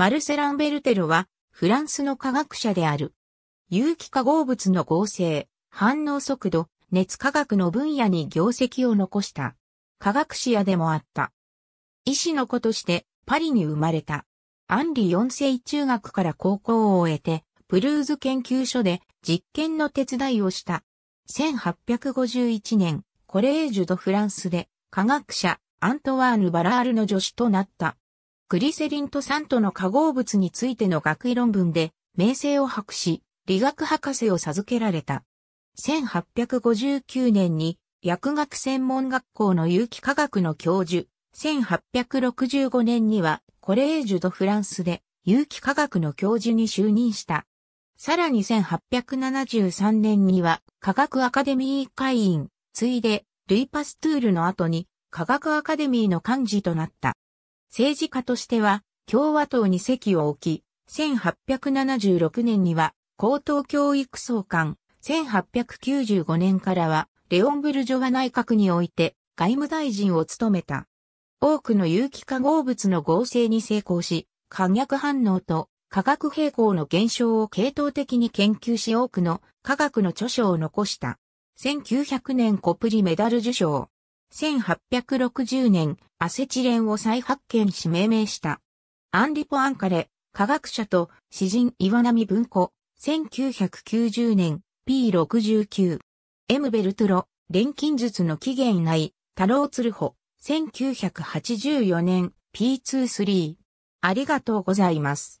マルセラン・ベルテロは、フランスの科学者である。有機化合物の合成、反応速度、熱科学の分野に業績を残した。科学者でもあった。医師の子としてパリに生まれた。アンリ4世中学から高校を終えて、プルーズ研究所で実験の手伝いをした。1851年、コレージュ・ド・フランスで科学者アントワーヌ・バラールの助手となった。グリセリンと酸との化合物についての学位論文で、名声を博し、理学博士を授けられた。1859年に薬学専門学校の有機化学の教授、1865年にはコレージュ・ド・フランスで有機化学の教授に就任した。さらに1873年には科学アカデミー会員、ついでルイ・パストゥールの後に科学アカデミーの幹事となった。政治家としては共和党に席を置き、1876年には高等教育総監、1895年からはレオン・ブルジョワ内閣において外務大臣を務めた。多くの有機化合物の合成に成功し、化学反応と化学平衡の現象を系統的に研究し多くの科学の著書を残した。1900年コプリメダル受賞。1860年アセチレンを再発見し命名した。アンリポ・アンカレ、科学者と詩人岩波文庫、1990年 P69。ムベルトロ、錬金術の起源内、太郎鶴穂、1984年 P23。ありがとうございます。